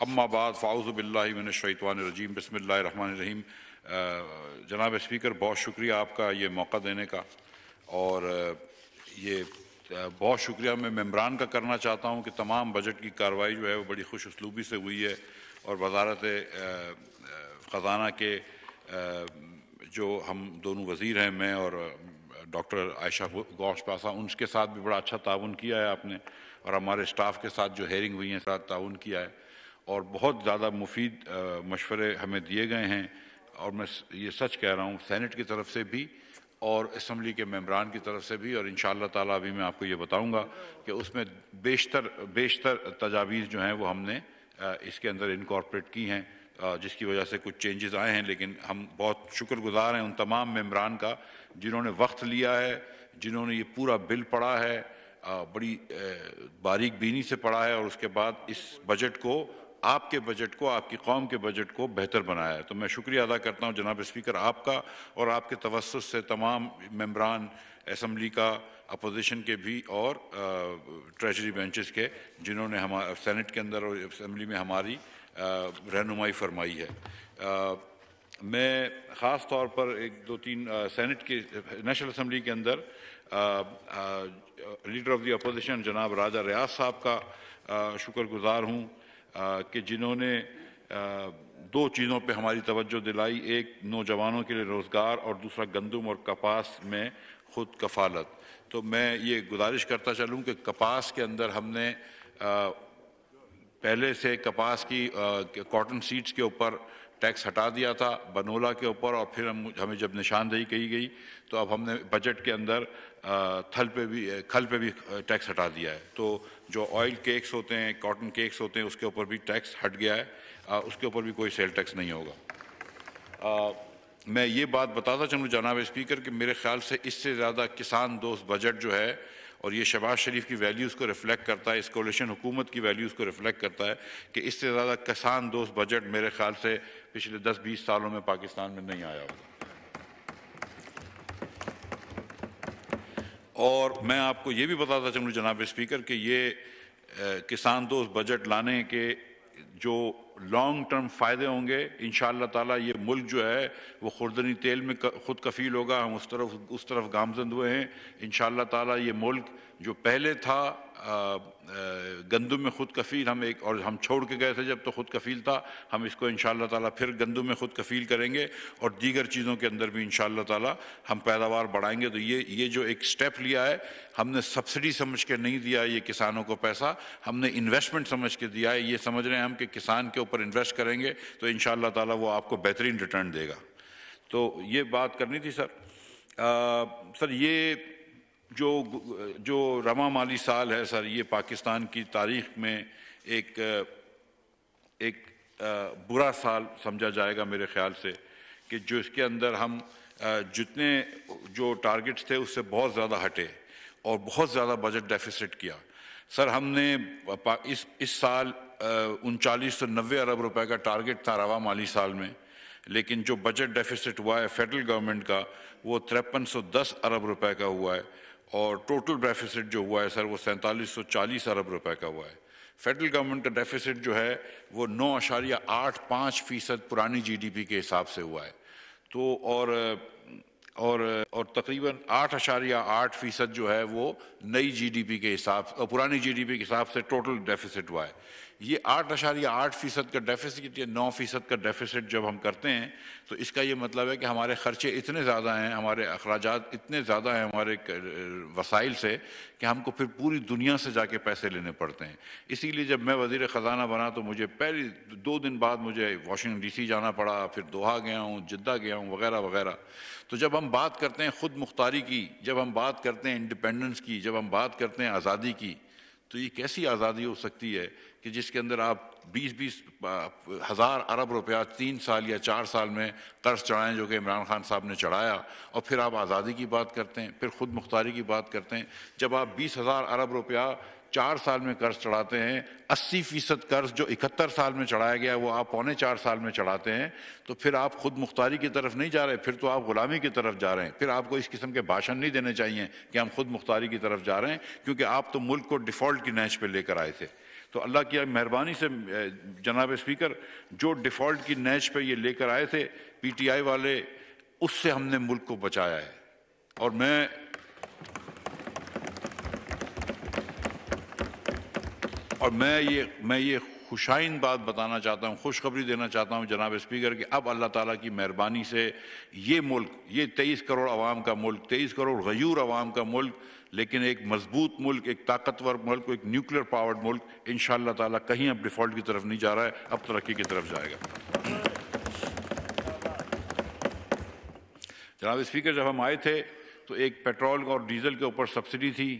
अम्माबाद फ़ाउज़बिल्लाशवानरजीम बसमीम जनाब स्पीकर बहुत शुक्रिया आपका ये मौका देने का और ये बहुत शुक्रिया मैं मेम्बरान का करना चाहता हूँ कि तमाम बजट की कार्रवाई जो है वो बड़ी खुश उसलूबी से हुई है और वजारत ख़जाना के जो हम दोनों वज़ीर हैं मैं और डॉक्टर आयशा गौश पासा उनके साथ भी बड़ा अच्छा ताउन किया है आपने और हमारे स्टाफ के साथ जो हेयरिंग हुई है साथ ताउन किया है और बहुत ज़्यादा मुफीद मशवरे हमें दिए गए हैं और मैं ये सच कह रहा हूँ सैनट की तरफ से भी और इसम्बली के मम्बरान की तरफ से भी और इन ताला अभी मैं आपको ये बताऊँगा कि उसमें बेशतर बेशतर तजावीज़ जो हैं वो हमने इसके अंदर इनकॉर्पोरेट की हैं जिसकी वजह से कुछ चेंजेस आए हैं लेकिन हम बहुत शुक्रगुजार हैं उन तमाम मम्बरान का जिन्होंने वक्त लिया है जिन्होंने ये पूरा बिल पढ़ा है बड़ी बारीक बीनी से पढ़ा है और उसके बाद इस बजट को आपके बजट को आपकी कौम के बजट को बेहतर बनाया है तो मैं शुक्रिया अदा करता हूँ जनाब स्पीकर आपका और आपके तवस्त से तमाम मम्बरान असम्बली का अपोजिशन के भी और ट्रेजरी बेंचेस के जिन्होंने हम सेनेट के अंदर और असम्बली में हमारी रहनुमाई फरमाई है आ, मैं ख़ास तौर पर एक दो तीन सैनट के नेशनल असम्बली के अंदर लीडर ऑफ द अपोजिशन जनाब राजा रियाज साहब का शुक्रगुजार हूँ कि जिन्होंने दो चीज़ों पे हमारी तवज्जो दिलाई एक नौजवानों के लिए रोज़गार और दूसरा गंदम और कपास में ख़ुद कफालत तो मैं ये गुजारिश करता चलूँ कि कपास के अंदर हमने पहले से कपास की कॉटन सीड्स के ऊपर टैक्स हटा दिया था बनोला के ऊपर और फिर हम हमें जब निशानदेही कही गई तो अब हमने बजट के अंदर थल पे भी खल पे भी टैक्स हटा दिया है तो जो ऑयल केक्स होते हैं कॉटन केक्स होते हैं उसके ऊपर भी टैक्स हट गया है आ, उसके ऊपर भी कोई सेल टैक्स नहीं होगा आ, मैं ये बात बताता चलूँ जनाब स्पीकर कि मेरे ख्याल से इससे ज़्यादा किसान दोस्त बजट जो है और ये शबाज शरीफ की वैल्यूज़ को रिफ्लेक्ट करता है इस कोलेशन हुकूमत की वैल्यूज़ को रिफ्लेक्ट करता है कि इससे ज़्यादा किसान दोस्त बजट मेरे ख्याल से पिछले 10-20 सालों में पाकिस्तान में नहीं आया होगा और मैं आपको ये भी बताता चलूँ जनाब स्पीकर कि ये किसान दोस्त बजट लाने के जो लॉन्ग टर्म फ़ायदे होंगे इन ताला ये मुल्क जो है वो खुर्दनी तेल में ख़ुद कफ़ील होगा हम उस तरफ उस तरफ गामजंद हुए हैं इन ताला ये मुल्क जो पहले था गंदम में ख़ुद कफ़ील हम एक और हम छोड़ के गए थे जब तो ख़ुद कफ़ील था हम इसको इन ताला फिर गंदम में ख़ुद कफ़ील करेंगे और दीगर चीज़ों के अंदर भी इन ताला हम पैदावार बढ़ाएंगे तो ये ये जो एक स्टेप लिया है हमने सब्सिडी समझ के नहीं दिया ये किसानों को पैसा हमने इन्वेस्टमेंट समझ के दिया है ये समझ रहे हैं हम कि किसान के ऊपर इन्वेस्ट करेंगे तो इन ताला वो आपको बेहतरीन रिटर्न देगा तो ये बात करनी थी सर आ, सर ये जो जो रवा माली साल है सर ये पाकिस्तान की तारीख में एक एक बुरा साल समझा जाएगा मेरे ख्याल से कि जो इसके अंदर हम जितने जो टारगेट्स थे उससे बहुत ज़्यादा हटे और बहुत ज़्यादा बजट डेफिसिट किया सर हमने इस इस साल उनचालीस सौ नब्बे अरब रुपए का टारगेट था रवा माली साल में लेकिन जो बजट डेफिसिट हुआ है फेडरल गवर्नमेंट का वो तिरपन सौ दस अरब रुपए का हुआ है और टोटल डेफिसिट जो हुआ है सर वो सैंतालीस सौ चालीस अरब रुपए का हुआ है फेडरल गवर्नमेंट का डेफिसिट जो है वो नौ अशारिया आठ पाँच फीसद पुरानी जीडीपी के हिसाब से हुआ है तो और और और तकरीबन आठ अशारिया आठ फीसद जो है वो नई जीडीपी के हिसाब और पुरानी जीडीपी के हिसाब से टोटल डेफिसिट हुआ है ये आठ अशारिया आठ फीसद का डेफिसिट या नौ फीसद का डेफिसिट जब हम करते हैं तो इसका ये मतलब है कि हमारे खर्चे इतने ज़्यादा हैं हमारे अखराज इतने ज़्यादा हैं हमारे वसाइल से कि हमको फिर पूरी दुनिया से जाके पैसे लेने पड़ते हैं इसीलिए जब मैं वजीर ख़जाना बना तो मुझे पहले दो दिन बाद मुझे वाशिंगटन सी जाना पड़ा फिर दोहा गया हूँ जिद्दा गया हूँ वगैरह वगैरह तो जब हम बात करते हैं ख़ुद मुख्तारी की जब हम बात करते हैं इंडिपेंडेंस की जब हम बात करते हैं आज़ादी की तो ये कैसी आज़ादी हो सकती है कि जिसके अंदर आप 20-20 हज़ार अरब रुपया तीन साल या चार साल में कर्ज चढ़ाएं जो कि इमरान खान साहब ने चढ़ाया और फिर आप आज़ादी की बात करते हैं फिर खुद मुख्तारी की बात करते हैं जब आप बीस हज़ार अरब रुपया चार साल में कर्ज चढ़ाते हैं अस्सी फीसद कर्ज जो इकहत्तर साल में चढ़ाया गया वो आप पौने चार साल में चढ़ाते हैं तो फिर आप खुद मुख्तारी की तरफ नहीं जा रहे फिर तो आप गुलामी की तरफ जा रहे हैं फिर आपको इस किस्म के भाषण नहीं देने चाहिए कि हम खुद मुख्तारी की तरफ जा रहे हैं क्योंकि आप तो मुल्क को डिफ़ॉल्ट की नैच पर लेकर आए थे तो अल्लाह की मेहरबानी से जनाब स्पीकर जो डिफ़ॉल्ट की नैच पर ये लेकर आए थे पी वाले उससे हमने मुल्क को बचाया है और मैं और मैं ये मैं ये खुशाइन बात बताना चाहता हूँ खुशखबरी देना चाहता हूँ जनाब स्पीकर कि अब अल्लाह ताला की मेहरबानी से ये मुल्क ये तेईस करोड़ आवाम का मुल्क तेईस करोड़ गयूर आवाम का मुल्क लेकिन एक मजबूत मुल्क एक ताकतवर मुल्क एक न्यूक्लियर पावर्ड मुल्क इन ताला कहीं अब डिफ़ॉल्ट की तरफ नहीं जा रहा है अब तरक्की की तरफ जाएगा जनाब स्पीकर जब हम आए थे तो एक पेट्रोल और डीजल के ऊपर सब्सिडी थी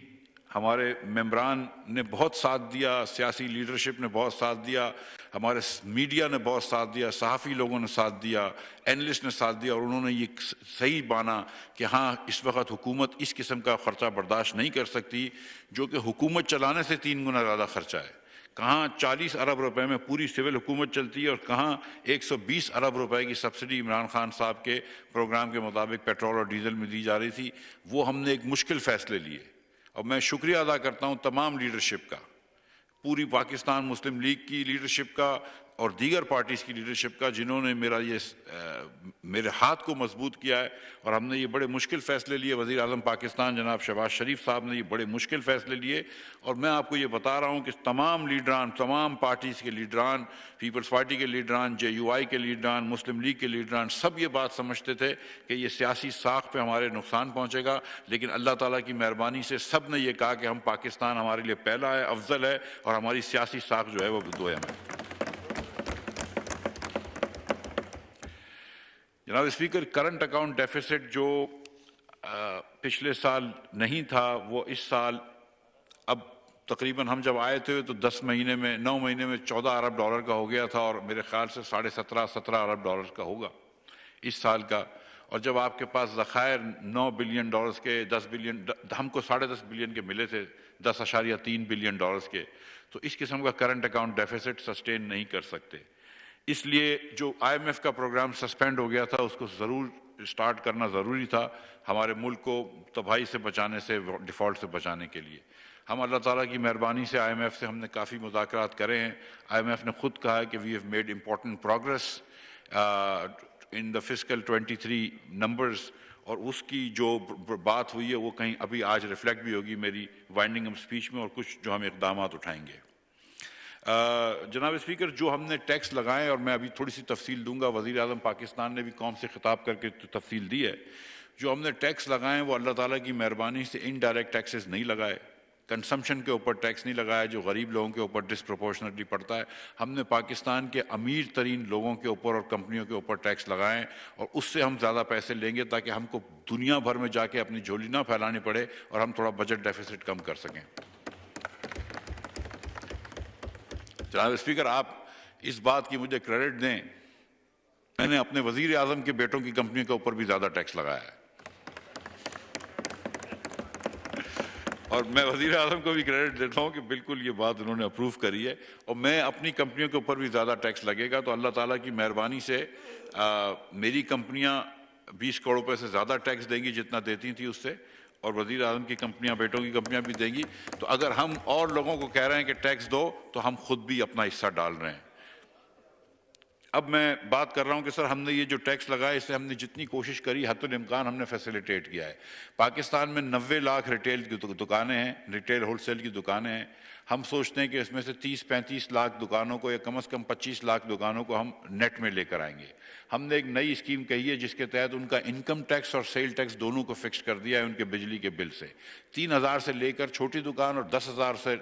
हमारे मेम्बरान ने बहुत साथ दिया सियासी लीडरशिप ने बहुत साथ दिया हमारे मीडिया ने बहुत साथ दिया सहाफ़ी लोगों ने साथ दिया एनलिस्ट ने साथ दिया और उन्होंने ये सही माना कि हाँ इस वक्त हुकूमत इस किस्म का ख़र्चा बर्दाश्त नहीं कर सकती जो कि हुकूमत चलाने से तीन गुना ज़्यादा ख़र्चा है कहाँ 40 अरब रुपए में पूरी सिविल हुकूमत चलती है और कहाँ 120 अरब रुपए की सब्सिडी इमरान खान साहब के प्रोग्राम के मुताबिक पेट्रोल और डीजल में दी जा रही थी वो हमने एक मुश्किल फ़ैसले लिए और मैं शुक्रिया अदा करता हूँ तमाम लीडरशिप का पूरी पाकिस्तान मुस्लिम लीग की लीडरशिप का और दीगर पार्टीज़ की लीडरशिप का जिन्होंने मेरा ये आ, मेरे हाथ को मजबूत किया है और हमने ये बड़े मुश्किल फ़ैसले लिए वज़ी अजम पाकिस्तान जनाब शहबाज शरीफ साहब ने ये बड़े मुश्किल फ़ैसले लिए और मैं आपको ये बता रहा हूँ कि तमाम लीडरान तमाम पार्टीज़ के लीडरान पीपल्स पार्टी के लीडरान जे यू आई के लीडरान मुस्लिम लीग के लीडरान सब ये बात समझते थे कि ये सियासी साख पर हमारे नुकसान पहुँचेगा लेकिन अल्लाह तला की मेहरबानी से सब ने यह कहा कि हम पाकिस्तान हमारे लिए पहला है अफजल है और हमारी सियासी साख जो है वह दोयम है जनाब स्पीकर करंट अकाउंट डेफिसिट जो आ, पिछले साल नहीं था वो इस साल अब तकरीबन हम जब आए थे तो 10 महीने में 9 महीने में 14 अरब डॉलर का हो गया था और मेरे ख्याल से साढ़े सत्रह सत्रह अरब डॉलर का होगा इस साल का और जब आपके पास ज़खायर 9 बिलियन डॉलर्स के 10 बिलियन हमको साढ़े दस बिलियन के मिले थे दस अशारिया तीन बिलियन डॉलर्स के तो इस किस्म का करंट अकाउंट डेफिसिट सस्टेन नहीं कर सकते इसलिए जो आईएमएफ का प्रोग्राम सस्पेंड हो गया था उसको ज़रूर स्टार्ट करना ज़रूरी था हमारे मुल्क को तबाही से बचाने से डिफ़ॉल्ट से बचाने के लिए हम अल्लाह ताला की मेहरबानी से आईएमएफ से हमने काफ़ी मुजाकर करे हैं आईएमएफ ने ख़ुद कहा है कि we have made important progress in the fiscal 23 numbers और उसकी जो बात हुई है वो कहीं अभी आज रिफ्लेक्ट भी होगी मेरी वाइंडिंग स्पीच में और कुछ जो हम इकदाम उठाएंगे जनाब स्पीकर जो हमने टैक्स लगाए और मैं अभी थोड़ी सी तफसील दूंगा वजीर अजम पाकिस्तान ने भी कौम से खिताब करके तो तफसील दी है जो हमने टैक्स लगाए वो अल्लाह ताला की मेहरबानी से इनडायरेक्ट टैक्सेस नहीं लगाए कंसम्पशन के ऊपर टैक्स नहीं लगाया जो गरीब लोगों के ऊपर डिसप्रपोर्शनली पड़ता है हमने पाकिस्तान के अमीर तरीन लोगों के ऊपर और कंपनियों के ऊपर टैक्स लगाएं और उससे हम ज़्यादा पैसे लेंगे ताकि हमको दुनिया भर में जाके अपनी झोली ना फैलानी पड़े और हम थोड़ा बजट डेफिसिट कम कर सकें जनाब स्पीकर आप इस बात की मुझे क्रेडिट दें मैंने अपने वजीर आजम के बेटों की कंपनी के ऊपर भी ज़्यादा टैक्स लगाया है और मैं वजीर अजम को भी क्रेडिट देता हूँ कि बिल्कुल ये बात उन्होंने अप्रूव करी है और मैं अपनी कंपनियों के ऊपर भी ज़्यादा टैक्स लगेगा तो अल्लाह ताला की मेहरबानी से आ, मेरी कंपनियां बीस करोड़ रुपए से ज़्यादा टैक्स देंगी जितना देती थी उससे और वजीर अजम की कंपनियां बेटों की कंपनियां भी देंगी तो अगर हम और लोगों को कह रहे हैं कि टैक्स दो तो हम खुद भी अपना हिस्सा डाल रहे हैं अब मैं बात कर रहा हूं कि सर हमने ये जो टैक्स लगाया इससे हमने जितनी कोशिश करी हतुलमकान हमने फैसिलिटेट किया है पाकिस्तान में नबे लाख रिटेल की दुकानें हैं रिटेल होलसेल की दुकानें हैं हम सोचते हैं कि इसमें से 30-35 लाख दुकानों को या कम से कम 25 लाख दुकानों को हम नेट में लेकर आएंगे हमने एक नई स्कीम कही है जिसके तहत उनका इनकम टैक्स और सेल टैक्स दोनों को फिक्स कर दिया है उनके बिजली के बिल से तीन हज़ार से लेकर छोटी दुकान और दस हज़ार से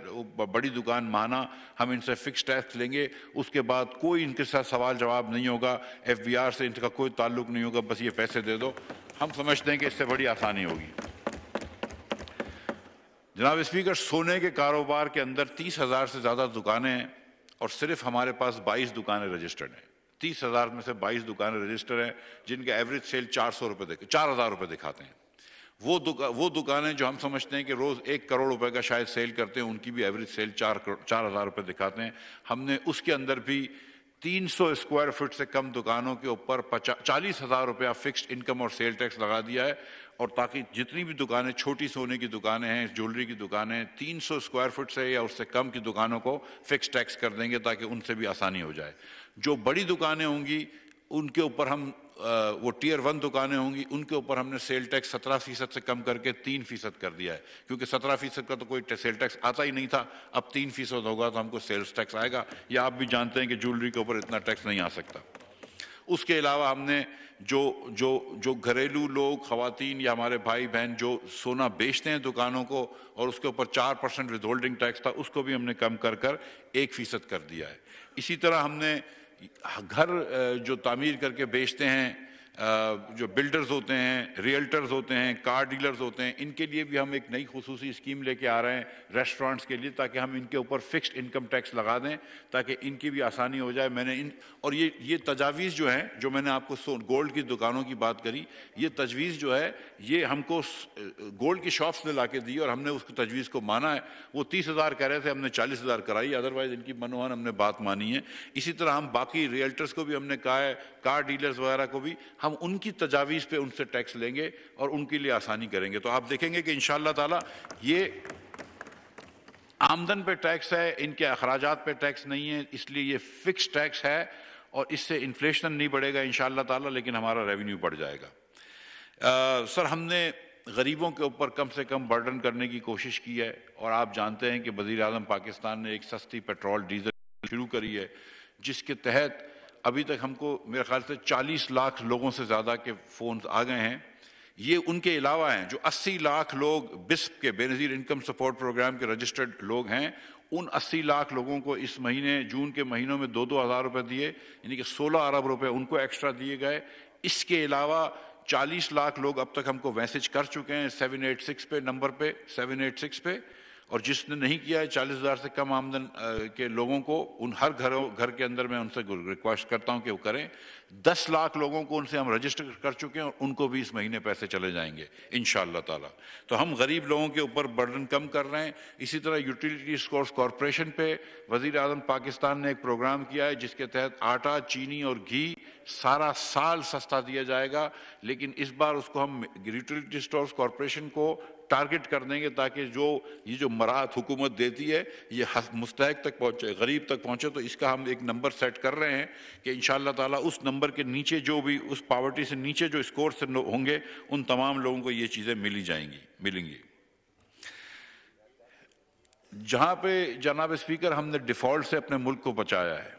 बड़ी दुकान माना हम इनसे फिक्स टैक्स लेंगे उसके बाद कोई इनके साथ सवाल जवाब नहीं होगा एफ से इनका कोई ताल्लुक नहीं होगा बस ये पैसे दे दो हम समझते हैं कि इससे बड़ी आसानी होगी जनाब स्पीकर सोने के कारोबार के अंदर तीस हज़ार से ज़्यादा दुकानें और सिर्फ हमारे पास बाईस दुकानें रजिस्टर्ड हैं तीस हज़ार में से बाईस दुकानें रजिस्टर्ड हैं जिनके एवरेज सेल चार सौ रुपये चार हज़ार रुपये दिखाते हैं वो दुका, वो दुकानें जो हम समझते हैं कि रोज़ एक करोड़ रुपए का शायद सेल करते हैं उनकी भी एवरेज सेल चार चार हज़ार रुपये दिखाते हैं हमने उसके अंदर भी 300 स्क्वायर फुट से कम दुकानों के ऊपर चालीस हज़ार रुपया फिक्स्ड इनकम और सेल टैक्स लगा दिया है और ताकि जितनी भी दुकानें छोटी सोने की दुकानें हैं ज्वेलरी की दुकानें तीन सौ स्क्वायर फुट से या उससे कम की दुकानों को फिक्स टैक्स कर देंगे ताकि उनसे भी आसानी हो जाए जो बड़ी दुकानें होंगी उनके ऊपर हम वो टीयर वन दुकानें होंगी उनके ऊपर हमने सेल टैक्स सत्रह फीसद से कम करके तीन फीसद कर दिया है क्योंकि सत्रह फीसद का तो कोई सेल टैक्स आता ही नहीं था अब तीन फीसद होगा तो हमको सेल्स टैक्स आएगा या आप भी जानते हैं कि ज्वेलरी के ऊपर इतना टैक्स नहीं आ सकता उसके अलावा हमने जो जो जो घरेलू लोग खातन या हमारे भाई बहन जो सोना बेचते हैं दुकानों को और उसके ऊपर चार परसेंट विद होल्डिंग टैक्स था उसको भी हमने कम कर कर एक फ़ीसद कर दिया है इसी तरह हमने घर जो तामीर करके बेचते हैं जो बिल्डर्स होते हैं रियल्टर्स होते हैं कार डीलर्स होते हैं इनके लिए भी हम एक नई खसूसी स्कीम लेके आ रहे हैं रेस्टोरेंट्स के लिए ताकि हम इनके ऊपर फिक्स्ड इनकम टैक्स लगा दें ताकि इनकी भी आसानी हो जाए मैंने इन और ये ये तजावीज़ जो हैं जो मैंने आपको गोल्ड की दुकानों की बात करी ये तजवीज़ जो है ये हमको गोल्ड की शॉप्स ने ला के दी और हमने उस तजवीज़ को माना है वो तीस हज़ार कह रहे थे हमने चालीस हज़ार कराई अदरवाइज़ इनकी मनोहन हमने बात मानी है इसी तरह हम बाकी रियल्टर्स को भी हमने कहा है कार डीलर्स वगैरह को भी हम हम उनकी तजावीज़ पे उनसे टैक्स लेंगे और उनके लिए आसानी करेंगे तो आप देखेंगे कि इन ताला ये आमदन पे टैक्स है इनके अखराज पे टैक्स नहीं है इसलिए ये फिक्स टैक्स है और इससे इन्फ्लेशन नहीं बढ़ेगा इन ताला लेकिन हमारा रेवेन्यू बढ़ जाएगा आ, सर हमने गरीबों के ऊपर कम से कम बर्डन करने की कोशिश की है और आप जानते हैं कि वजीर पाकिस्तान ने एक सस्ती पेट्रोल डीजल शुरू करी है जिसके तहत अभी तक हमको मेरे ख्याल से 40 लाख लोगों से ज़्यादा के फ़ोन आ गए हैं ये उनके अलावा हैं जो 80 लाख लोग बिस्प के बेनज़ीर इनकम सपोर्ट प्रोग्राम के रजिस्टर्ड लोग हैं उन 80 लाख लोगों को इस महीने जून के महीनों में दो दो हज़ार रुपए दिए यानी कि 16 अरब रुपए उनको एक्स्ट्रा दिए गए इसके अलावा 40 लाख लोग अब तक हमको मैसेज कर चुके हैं सेवन पे नंबर पे सेवन पे और जिसने नहीं किया है चालीस हज़ार से कम आमदन के लोगों को उन हर घरों घर के अंदर मैं उनसे रिक्वेस्ट करता हूँ कि वो करें दस लाख लोगों को उनसे हम रजिस्टर कर चुके हैं और उनको भी इस महीने पैसे चले जाएंगे इन ताला तो हम गरीब लोगों के ऊपर बर्डन कम कर रहे हैं इसी तरह यूटिलिटी स्कोर्स कॉरपोरेशन पे वजीर अजम पाकिस्तान ने एक प्रोग्राम किया है जिसके तहत आटा चीनी और घी सारा साल सस्ता दिया जाएगा लेकिन इस बार उसको हम यूटिलिटी स्टोर्स कॉरपोरेशन को टारगेट कर देंगे ताकि जो ये जो मराहत हुकूमत देती है ये मुस्तक तक पहुँचे गरीब तक पहुँचे तो इसका हम एक नंबर सेट कर रहे हैं कि इन ताला उस नंबर नंबर के नीचे जो भी उस पावर्टी से नीचे जो स्कोर से होंगे उन तमाम लोगों को ये चीज़ें मिली जाएंगी मिलेंगी जहां पे जनाब स्पीकर हमने डिफ़ॉल्ट से अपने मुल्क को बचाया है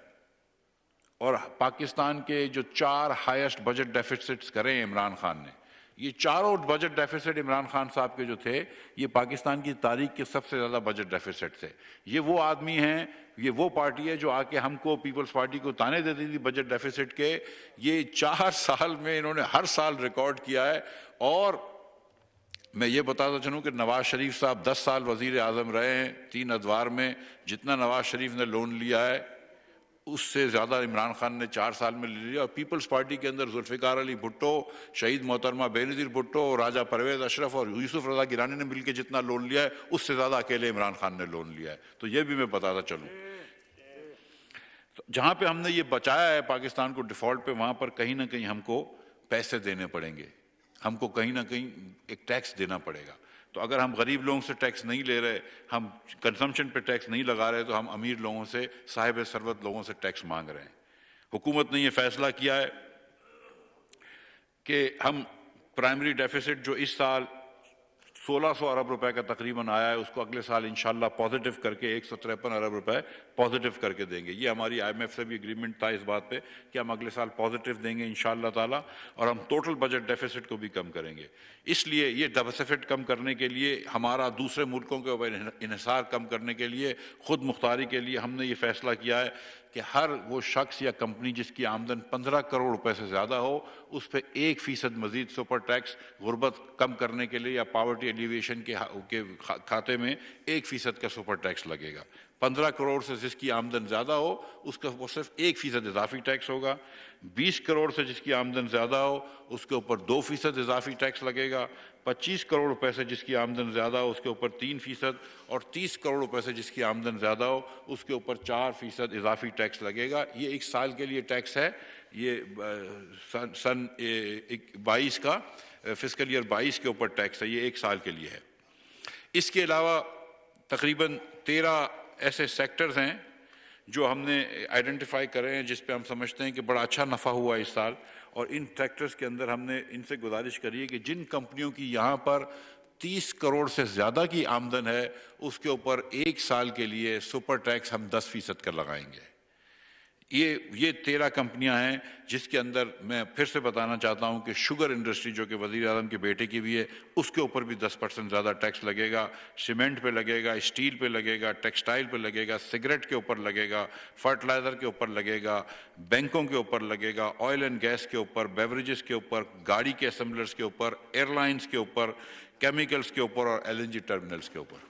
और पाकिस्तान के जो चार हाईएस्ट बजट डेफिसिट्स करें इमरान खान ने ये चारों बजट डेफिसिट इमरान खान साहब के जो थे ये पाकिस्तान की तारीख के सबसे ज़्यादा बजट डेफिसिट थे ये वो आदमी हैं ये वो पार्टी है जो आके हमको पीपल्स पार्टी को ताने देती थी बजट डेफिसिट के ये चार साल में इन्होंने हर साल रिकॉर्ड किया है और मैं ये बताता चलूँ कि नवाज शरीफ साहब दस साल वजीर आजम रहे हैं तीन अदवार में जितना नवाज शरीफ ने लोन लिया है उससे ज़्यादा इमरान खान ने चार साल में ले लिया और पीपल्स पार्टी के अंदर जुल्फ़िकार अली भुट्टो शहीद मोहतरमा बेनज़ीर भुट्टो और राजा परवेज़ अशरफ और यूसुफ रजा गिरानी ने मिलकर जितना लोन लिया है उससे ज़्यादा अकेले इमरान खान ने लोन लिया है तो ये भी मैं बताता चलूँ तो जहाँ पर हमने ये बचाया है पाकिस्तान को डिफ़ॉल्ट पर वहाँ पर कहीं ना कहीं हमको पैसे देने पड़ेंगे हमको कहीं ना कहीं एक टैक्स देना पड़ेगा तो अगर हम गरीब लोगों से टैक्स नहीं ले रहे हम कंजम्पशन पे टैक्स नहीं लगा रहे तो हम अमीर लोगों से साहिब सरबत लोगों से टैक्स मांग रहे हैं हुकूमत ने यह फैसला किया है कि हम प्राइमरी डेफिसिट जो इस साल 1600 अरब रुपए का तकरीबन आया है उसको अगले साल इन पॉजिटिव करके एक अरब रुपए पॉजिटिव करके देंगे ये हमारी आईएमएफ से भी एग्रीमेंट था इस बात पे कि हम अगले साल पॉजिटिव देंगे इन ताला और हम टोटल बजट डेफिसिट को भी कम करेंगे इसलिए ये डेफिसिट कम करने के लिए हमारा दूसरे मुल्कों के ऊपर इहिसार कम करने के लिए खुद मुख्तारी के लिए हमने ये फैसला किया है कि हर वो शख्स या कंपनी जिसकी आमदन पंद्रह करोड़ रुपए से ज़्यादा हो उस पर एक फ़ीसद मजीद सुपर टैक्स गुर्बत कम करने के लिए या पावर्टी एलिवेशन के, के खाते में एक फ़ीसद का सुपर टैक्स लगेगा पंद्रह करोड़ से जिसकी आमदन ज़्यादा हो उसका वो सिर्फ एक फ़ीसद इजाफी टैक्स होगा बीस करोड़ से जिसकी आमदन ज़्यादा हो उसके ऊपर दो फ़ीसद इजाफी टैक्स लगेगा पच्चीस करोड़ रुपए से जिसकी आमदन ज़्यादा हो उसके ऊपर तीन फ़ीसद और तीस करोड़ रुपए से जिसकी आमदन ज़्यादा हो उसके ऊपर चार फ़ीसद इजाफी टैक्स लगेगा ये एक साल के लिए टैक्स है ये सन सन बाईस का फिजिकल ईयर बाईस के ऊपर टैक्स है ये एक साल के लिए है इसके अलावा तकरीबन तेरह ऐसे सेक्टर्स हैं जो हमने आइडेंटिफाई करे हैं जिस पे हम समझते हैं कि बड़ा अच्छा नफ़ा हुआ इस साल और इन ट्रैक्टर्स के अंदर हमने इनसे गुजारिश करी है कि जिन कंपनियों की यहाँ पर 30 करोड़ से ज़्यादा की आमदन है उसके ऊपर एक साल के लिए सुपर टैक्स हम 10 फीसद कर लगाएंगे ये ये तेरह कंपनियां हैं जिसके अंदर मैं फिर से बताना चाहता हूं कि शुगर इंडस्ट्री जो कि वजीर आजम के बेटे की भी है उसके ऊपर भी 10 परसेंट ज़्यादा टैक्स लगेगा सीमेंट पे लगेगा स्टील पे लगेगा टेक्सटाइल पे लगेगा सिगरेट के ऊपर लगेगा फर्टिलाइज़र के ऊपर लगेगा बैंकों के ऊपर लगेगा ऑयल एंड गैस के ऊपर बेवरेजेस के ऊपर गाड़ी के असम्बलर्स के ऊपर एयरलाइंस के ऊपर केमिकल्स के ऊपर और एल टर्मिनल्स के ऊपर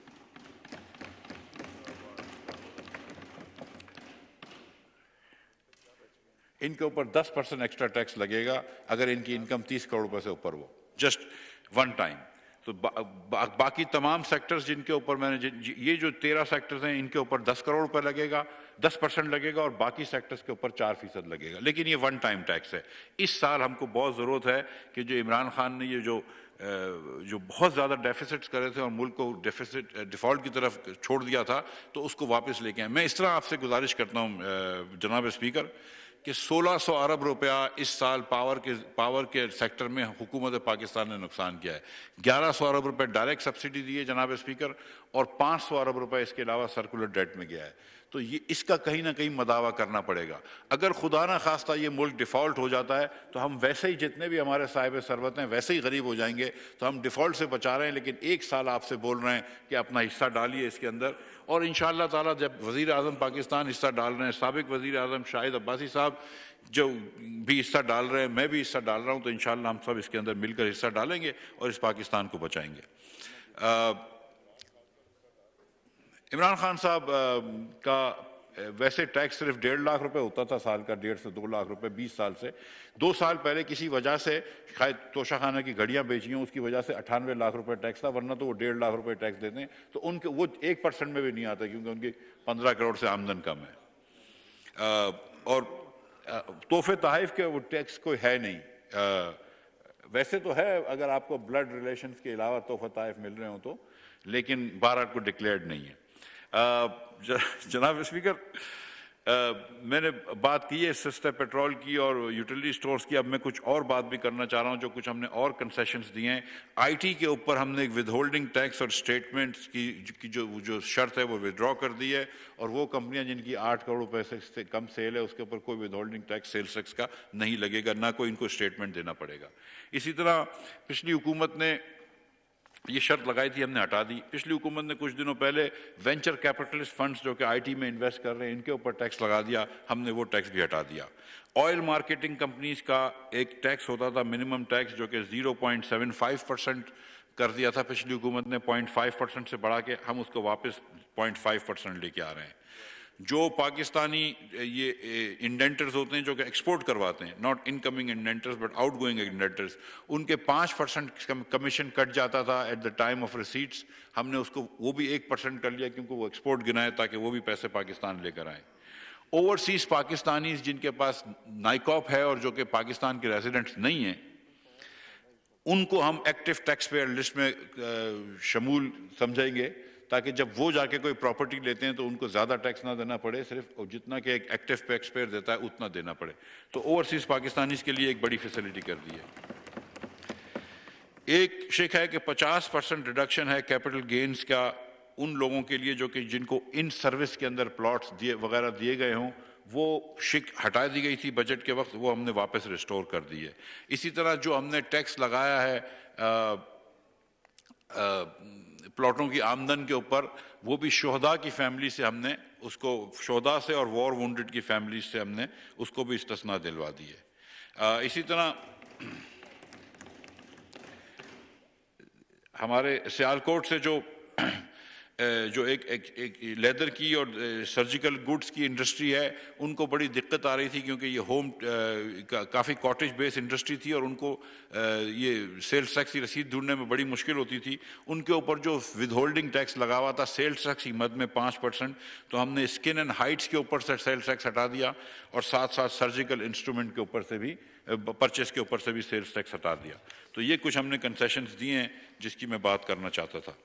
इनके ऊपर 10 परसेंट एक्स्ट्रा टैक्स लगेगा अगर इनकी इनकम 30 करोड़ रुपए से ऊपर हो जस्ट वन टाइम तो बा, बा, बाकी तमाम सेक्टर्स जिनके ऊपर मैंने ज, ये जो तेरह सेक्टर्स हैं इनके ऊपर दस करोड़ रुपए लगेगा दस परसेंट लगेगा और बाकी सेक्टर्स के ऊपर चार फीसद लगेगा लेकिन ये वन टाइम टैक्स है इस साल हमको बहुत ज़रूरत है कि जो इमरान खान ने ये जो जो बहुत ज़्यादा डेफिसिट्स करे थे और मुल्क को डेफिसिट डिफ़ॉल्ट की तरफ छोड़ दिया था तो उसको वापस लेके आए मैं इस तरह आपसे गुजारिश करता हूँ जनाब स्पीकर कि 1600 अरब रुपया इस साल पावर के पावर के सेक्टर में हुकूमत पाकिस्तान ने नुकसान किया है 1100 अरब रुपए डायरेक्ट सब्सिडी दी है जनाब स्पीकर और 500 अरब रुपए इसके अलावा सर्कुलर डेट में गया है तो ये इसका कहीं ना कहीं मदावा करना पड़ेगा अगर खुदा ना खास्ता ये मुल्क डिफ़ॉल्ट हो जाता है तो हम वैसे ही जितने भी हमारे साहिब सरबत हैं वैसे ही गरीब हो जाएंगे तो हम डिफ़ॉल्ट से बचा रहे हैं लेकिन एक साल आपसे बोल रहे हैं कि अपना हिस्सा डालिए इसके अंदर और इन ताला जब वज़ी अजम पाकिस्तान हिस्सा डाल रहे हैं सबक वज़ी अजम शाहिद अब्बासी साहब जो भी हिस्सा डाल रहे हैं मैं भी हिस्सा डाल रहा हूँ तो इन हम सब इसके अंदर मिलकर हिस्सा डालेंगे और इस पाकिस्तान को बचाएंगे इमरान खान साहब का वैसे टैक्स सिर्फ डेढ़ लाख रुपए होता था साल का डेढ़ से दो लाख रुपए बीस साल से दो साल पहले किसी वजह से शायद तोशाखाना की घड़ियां बेची हैं उसकी वजह से अठानवे लाख रुपए टैक्स था वरना तो वो डेढ़ लाख रुपए टैक्स देते हैं तो उनके वो एक परसेंट में भी नहीं आता क्योंकि उनकी पंद्रह करोड़ से आमदन कम है आ, और तोहफे तहफ़ के वो टैक्स कोई है नहीं आ, वैसे तो है अगर आपको ब्लड रिलेशन के अलावा तोहफे तहफ़ मिल रहे हो तो लेकिन बारह को डिक्लेयर्ड नहीं है जनाब स्पीकर मैंने बात की है सस्ते पेट्रोल की और यूटिलिटी स्टोर्स की अब मैं कुछ और बात भी करना चाह रहा हूं जो कुछ हमने और कंसेशंस दिए हैं आईटी के ऊपर हमने एक विदहोल्डिंग टैक्स और स्टेटमेंट्स की, की जो जो शर्त है वो विदड्रॉ कर दी है और वो कंपनियां जिनकी आठ करोड़ रुपए से कम सेल है उसके ऊपर कोई विदहोल्डिंग टैक्स सेल्स टैक्स का नहीं लगेगा ना कोई इनको स्टेटमेंट देना पड़ेगा इसी तरह पिछली हुकूमत ने ये शर्त लगाई थी हमने हटा दी पिछली हुकूमत ने कुछ दिनों पहले वेंचर कैपिटलिस्ट फंड्स जो कि आईटी में इन्वेस्ट कर रहे हैं इनके ऊपर टैक्स लगा दिया हमने वो टैक्स भी हटा दिया ऑयल मार्केटिंग कंपनीज का एक टैक्स होता था मिनिमम टैक्स जो कि 0.75 परसेंट कर दिया था पिछली हुकूमत ने 0.5 परसेंट से बढ़ा के हम उसको वापस 0.5 परसेंट लेके आ रहे हैं जो पाकिस्तानी ये इंडेंटर्स होते हैं जो कि एक्सपोर्ट करवाते हैं not incoming indenters but out going indenters उनके पाँच परसेंट कमीशन कट जाता था at the time of receipts हमने उसको वो भी एक परसेंट कर लिया क्योंकि वो एक्सपोर्ट गिनाए ताकि वो भी पैसे पाकिस्तान लेकर आए ओवरसीज पाकिस्तानी जिनके पास नाइकॉप है और जो कि पाकिस्तान के रेजिडेंट्स नहीं हैं उनको हम एक्टिव टैक्स पेयर लिस्ट में शमूल समझेंगे ताकि जब वो जाके कोई प्रॉपर्टी लेते हैं तो उनको ज़्यादा टैक्स ना देना पड़े सिर्फ जितना कि एक एक्टिव टैक्सपेयर देता है उतना देना पड़े तो ओवरसीज़ पाकिस्तान के लिए एक बड़ी फैसिलिटी कर दी है एक शिक है कि 50 परसेंट रिडक्शन है कैपिटल गेंस का उन लोगों के लिए जो कि जिनको इन सर्विस के अंदर प्लॉट्स दिए वगैरह दिए गए हों वो शिक हटा दी गई थी बजट के वक्त वो हमने वापस रिस्टोर कर दी है इसी तरह जो हमने टैक्स लगाया है आ, आ, प्लॉटों की आमदन के ऊपर वो भी शहदा की फैमिली से हमने उसको शहदा से और वॉर वेड की फैमिली से हमने उसको भी इस्तना दिलवा दी है इसी तरह हमारे सियालकोट से जो जो एक, एक, एक लेदर की और सर्जिकल गुड्स की इंडस्ट्री है उनको बड़ी दिक्कत आ रही थी क्योंकि ये होम का, काफ़ी कॉटेज बेस्ड इंडस्ट्री थी और उनको ये सेल्स टैक्स की रसीद ढूंढने में बड़ी मुश्किल होती थी उनके ऊपर जो विद होल्डिंग टैक्स लगा हुआ था सेल्स टैक्स की मद में पाँच परसेंट तो हमने स्किन एंड हाइट्स के ऊपर से सेल्स टैक्स हटा दिया और साथ साथ सर्जिकल इंस्ट्रूमेंट के ऊपर से भी परचेस के ऊपर से भी सेल्स टैक्स हटा दिया तो ये कुछ हमने कंसेशन दिए हैं जिसकी मैं बात करना चाहता था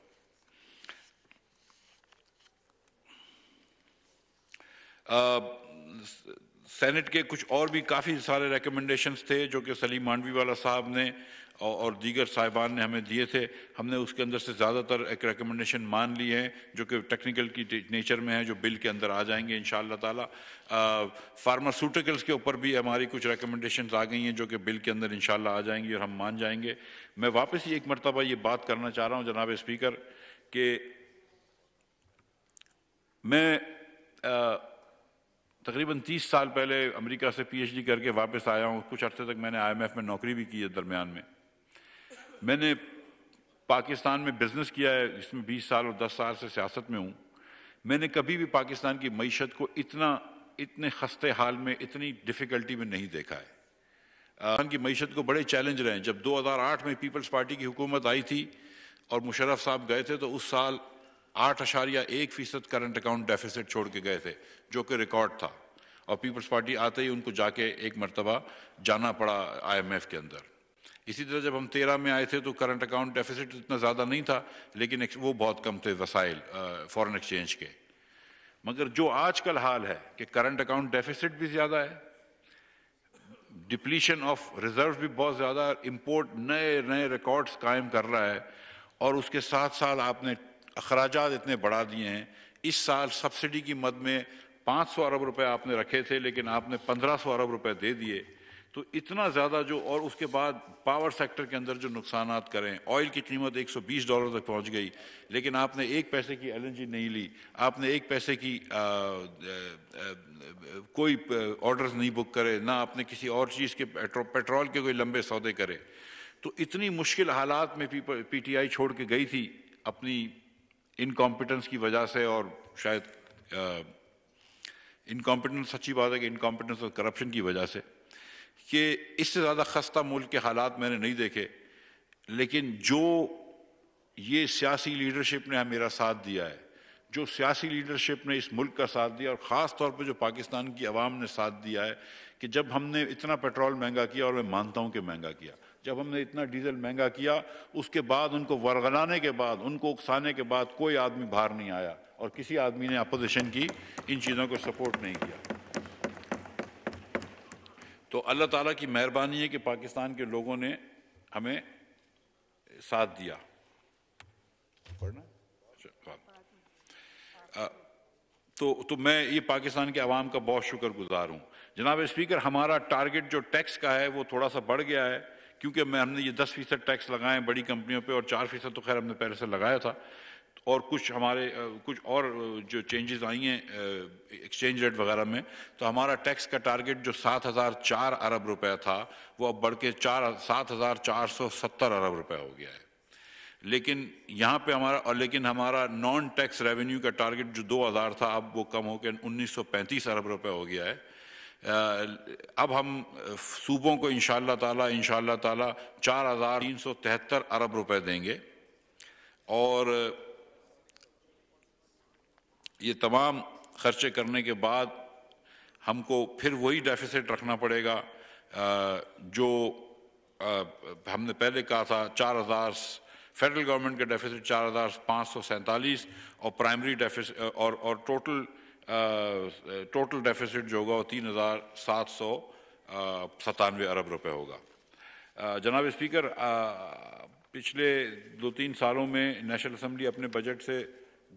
सेनेट के कुछ और भी काफ़ी सारे रिकमेंडेशंस थे जो कि सलीम मांडवी वाला साहब ने और दीगर साहिबान ने हमें दिए थे हमने उसके अंदर से ज़्यादातर एक रिकमेंडेशन मान ली हैं जो कि टेक्निकल की नेचर में है जो बिल के अंदर आ जाएंगे इन ताला फार्मास्यूटिकल्स के ऊपर भी हमारी कुछ रिकमेंडेशंस आ गई हैं जो कि बिल के अंदर इन आ जाएंगी और हम मान जाएंगे मैं वापस ही एक मरतबा ये बात करना चाह रहा हूँ जनाब स्पीकर कि मैं आ, तकरीबन तीस साल पहले अमेरिका से पीएचडी करके वापस आया हूँ कुछ अर्से तक मैंने आईएमएफ में नौकरी भी की है दरमियान में मैंने पाकिस्तान में बिज़नेस किया है जिसमें बीस साल और दस साल से सियासत में हूँ मैंने कभी भी पाकिस्तान की मीशत को इतना इतने खस्ते हाल में इतनी डिफ़िकल्टी में नहीं देखा है पाकिस्तान की मीशत को बड़े चैलेंज रहे हैं जब 2008 में पीपल्स पार्टी की हुकूमत आई थी और मुशरफ साहब गए थे तो उस साल आठ अशारिया एक फीसद करंट अकाउंट डेफिसिट छोड़ के गए थे जो कि रिकॉर्ड था और पीपल्स पार्टी आते ही उनको जाके एक मरतबा जाना पड़ा आईएमएफ के अंदर इसी तरह जब हम तेरह में आए थे तो करंट अकाउंट डेफिसिट इतना ज़्यादा नहीं था लेकिन वो बहुत कम थे वसाइल फॉरेन एक्सचेंज के मगर जो आज कल हाल है कि करंट अकाउंट डेफिसिट भी ज़्यादा है डिप्लीशन ऑफ रिजर्व भी बहुत ज़्यादा इम्पोर्ट नए नए रिकॉर्ड्स कायम कर रहा है और उसके साथ साथ आपने अखराज इतने बढ़ा दिए हैं इस साल सब्सिडी की मद में 500 अरब रुपए आपने रखे थे लेकिन आपने 1500 अरब रुपए दे दिए तो इतना ज़्यादा जो और उसके बाद पावर सेक्टर के अंदर जो नुकसान करें ऑयल की कीमत 120 डॉलर तक पहुंच गई लेकिन आपने एक पैसे की एलएनजी नहीं ली आपने एक पैसे की आ, आ, आ, कोई ऑर्डर्स नहीं बुक करे ना आपने किसी और चीज़ के पेट्रो, पेट्रोल के कोई लंबे सौदे करे तो इतनी मुश्किल हालात में पी आई छोड़ के गई थी अपनी इनकॉम्पिटेंस की वजह से और शायद इनकॉम्पिटेंस सच्ची बात है कि इनकॉम्पिटेंस और करप्शन की वजह से कि इससे ज़्यादा खस्ता मुल्क के हालात मैंने नहीं देखे लेकिन जो ये सियासी लीडरशिप ने मेरा साथ दिया है जो सियासी लीडरशिप ने इस मुल्क का साथ दिया और ख़ास तौर पर जो पाकिस्तान की आवाम ने साथ दिया है कि जब हमने इतना पेट्रोल महंगा किया और मैं मानता हूँ कि महंगा किया जब हमने इतना डीजल महंगा किया उसके बाद उनको वरगलाने के बाद उनको उकसाने के बाद कोई आदमी बाहर नहीं आया और किसी आदमी ने अपोजिशन की इन चीज़ों को सपोर्ट नहीं किया तो अल्लाह ताला की मेहरबानी है कि पाकिस्तान के लोगों ने हमें साथ दिया अच्छा, तो तो मैं ये पाकिस्तान के आवाम का बहुत शुक्र गुजार हूँ जनाब स्पीकर हमारा टारगेट जो टैक्स का है वो थोड़ा सा बढ़ गया है क्योंकि मैं हमने ये दस फीसद टैक्स लगाए बड़ी कंपनियों पे और चार फीसद तो खैर हमने पहले से लगाया था और कुछ हमारे कुछ और जो चेंजेस आई हैं एक्सचेंज रेट वगैरह में तो हमारा टैक्स का टारगेट जो सात हज़ार चार अरब रुपया था वो अब बढ़ के चार सात हज़ार चार सौ सत्तर अरब रुपया हो गया है लेकिन यहाँ पे हमारा और लेकिन हमारा नॉन टैक्स रेवेन्यू का टारगेट जो हज़ार था अब वो कम होकर पैंतीस अरब रुपये हो गया है अब हम सूबों को इन ताला इन ताला चार हज़ार तीन सौ तिहत्तर अरब रुपए देंगे और ये तमाम खर्चे करने के बाद हमको फिर वही डेफिसिट रखना पड़ेगा जो हमने पहले कहा था चार हज़ार फेडरल गवर्नमेंट का डेफिसिट चार हज़ार पाँच सौ सैंतालीस और प्राइमरी डेफिसिट और और टोटल टोटल डेफिसिट जो होगा वो तीन हज़ार सात सौ सतानवे अरब रुपए होगा जनाब स्पीकर पिछले दो तीन सालों में नेशनल असम्बली अपने बजट से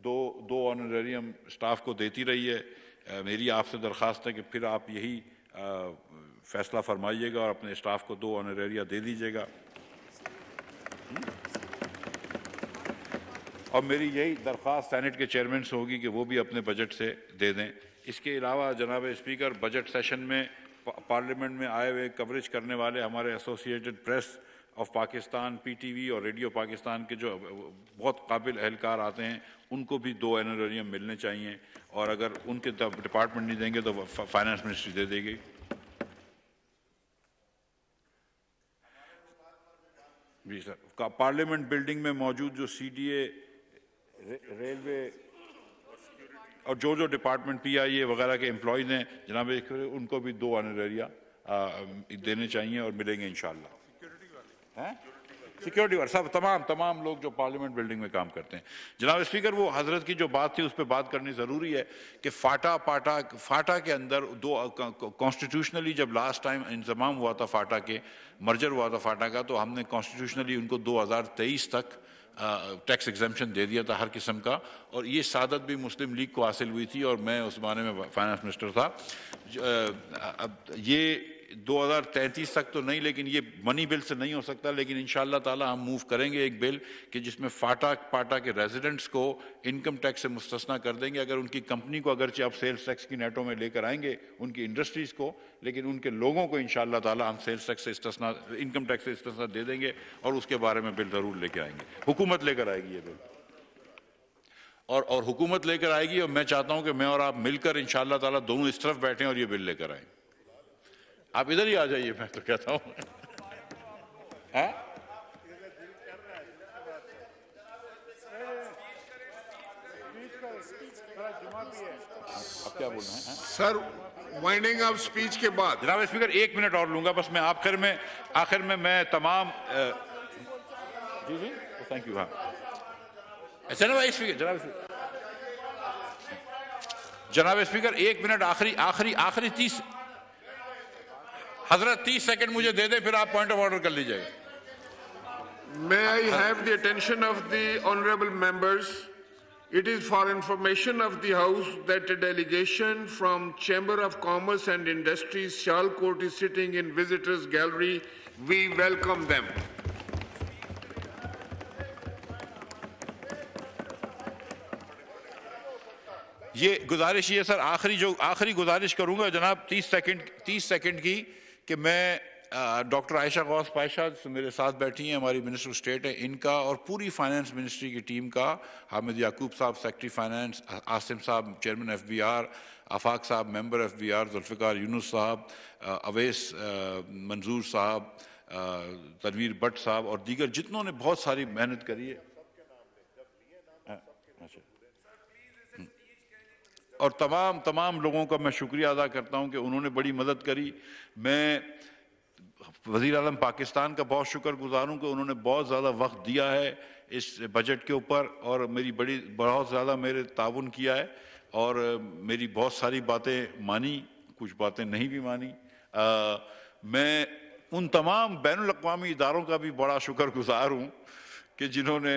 दो दो ऑनरेरियम स्टाफ को देती रही है मेरी आपसे दरख्वास्त है कि फिर आप यही फैसला फरमाइएगा और अपने स्टाफ को दो ऑनरेरिया दे दीजिएगा और मेरी यही दरख्वास्त सैनेट के चेयरमैन से होगी कि वो भी अपने बजट से दे दें इसके अलावा जनाब स्पीकर बजट सेशन में पार्लियामेंट में आए हुए कवरेज करने वाले हमारे associated press of Pakistan PTV और रेडियो पाकिस्तान के जो बहुत काबिल अहलकार आते हैं उनको भी दो एनोरियम मिलने चाहिए और अगर उनके डिपार्टमेंट नहीं देंगे तो फाइनेंस मिनिस्ट्री दे देगी जी सर पार्लियामेंट बिल्डिंग में मौजूद जो सी डी ए रेलवे और जो जो डिपार्टमेंट पी आई ए वगैरह के एम्प्लॉज हैं जनाब उनको भी दो आनरेरिया देने चाहिए और मिलेंगे इन सिक्योरिटी वाले सब तमाम तमाम लोग जो पार्लियामेंट बिल्डिंग में काम करते हैं जनाब स्पीकर वो हजरत की जो बात थी उस पर बात करनी ज़रूरी है कि फाटा पाटा फाटा के अंदर दो कॉन्स्टिट्यूशनली जब लास्ट टाइम इंतजाम हुआ था फाटा के मर्जर हुआ था फाटा का तो हमने कॉन्स्टिट्यूशनली उनको तेईस तक टैक्स एग्जामेशन दे दिया था हर किस्म का और ये सादत भी मुस्लिम लीग को हासिल हुई थी और मैं उस बारे में फाइनेंस मिनिस्टर था अब ये 2033 तक तो नहीं लेकिन ये मनी बिल से नहीं हो सकता लेकिन इन ताला हम मूव करेंगे एक बिल कि जिसमें फाटा पाटा के रेजिडेंट्स को इनकम टैक्स से मुस्तना कर देंगे अगर उनकी कंपनी को अगरचे आप सेल्स टैक्स की नेटों में लेकर आएंगे उनकी इंडस्ट्रीज़ को लेकिन उनके लोगों को इन ताला हम सेल्स टैक्स से इस्तना इनकम टैक्स से इस्तना दे देंगे और उसके बारे में बिल ज़रूर लेकर आएंगे हुकूमत लेकर आएगी ये बिल और और हुकूमत लेकर आएगी और मैं चाहता हूं कि मैं और आप मिलकर इन ताला दोनों इस तरफ बैठें और ये बिल लेकर आएँ आप इधर ही आ जाइए मैं तो कहता हूं आप क्या बोल रहे हैं सर वाइंडिंग ऑफ स्पीच के बाद जनाब स्पीकर एक मिनट और लूंगा बस मैं आखिर में आखिर में मैं तमाम जी जी थैंक oh, यू हाँ अच्छा, जनाब स्पीकर जनाब स्पीकर जनाब स्पीकर एक मिनट आखिरी आखिरी आखिरी तीस हजरत 30 सेकंड मुझे दे दे फिर आप पॉइंट ऑफ ऑर्डर कर लीजिए may I have the of the honourable members it is for information of the house that delegation from chamber of commerce and industries Shalkot is sitting in visitors gallery we welcome them ये गुजारिश ये sir आखिरी जो आखिरी गुजारिश करूंगा जनाब तीस सेकंड तीस सेकंड की कि मैं डॉक्टर आयशा गौस पाशा मेरे साथ बैठी हैं हमारी मिनिस्टर ऑफ स्टेट है इनका और पूरी फाइनेंस मिनिस्ट्री की टीम का हामिद याकूब साहब सेक्रेटरी फाइनेंस आसिम साहब chairman F B R Afaq साहब member F B R Zulfiqar Younus साहब अवेस मंजूर साहब तनवीर भट्ट साहब और दीगर जितनों ने बहुत सारी मेहनत करी है और तमाम तमाम लोगों का मैं शुक्रिया अदा करता हूँ कि उन्होंने बड़ी मदद करी मैं वजीर आलम पाकिस्तान का बहुत शुक्र गुजार हूँ कि उन्होंने बहुत ज़्यादा वक्त दिया है इस बजट के ऊपर और मेरी बड़ी बहुत ज़्यादा मेरे ताउन किया है और मेरी बहुत सारी बातें मानी कुछ बातें नहीं भी मानी आ, मैं उन तमाम बैन अवी इदारों का भी बड़ा शुक्र गुजार हूँ कि जिन्होंने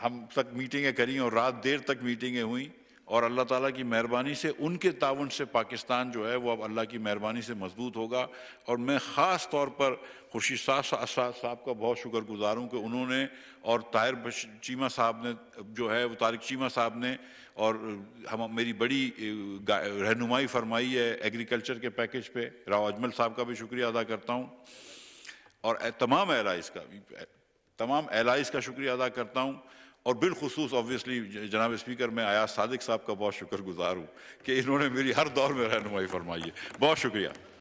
हम तक मीटिंगें करी और रात देर तक मीटिंगें हुई और अल्लाह ताला की मेहरबानी से उनके तावन से पाकिस्तान जो है वो अब अल्लाह की मेहरबानी से मजबूत होगा और मैं ख़ास तौर पर खुशी शाह साहब का बहुत शुक्रगुजार हूँ कि उन्होंने और ताहिर चीमा साहब ने जो है वो तारिक चीमा साहब ने और हम मेरी बड़ी रहनुमाई फरमाई है एग्रीकल्चर के पैकेज पर राव अजमल साहब का भी शुक्रिया अदा करता हूँ और तमाम एलाइज का तमाम एलाइज का शुक्रिया अदा करता हूँ और बिलखसूस ऑब्वियसली जनाब स्पीकर मैं आया सादिक साहब का बहुत शुक्रगुजार हूँ कि इन्होंने मेरी हर दौर में रहनुमाई फरमाई है बहुत शुक्रिया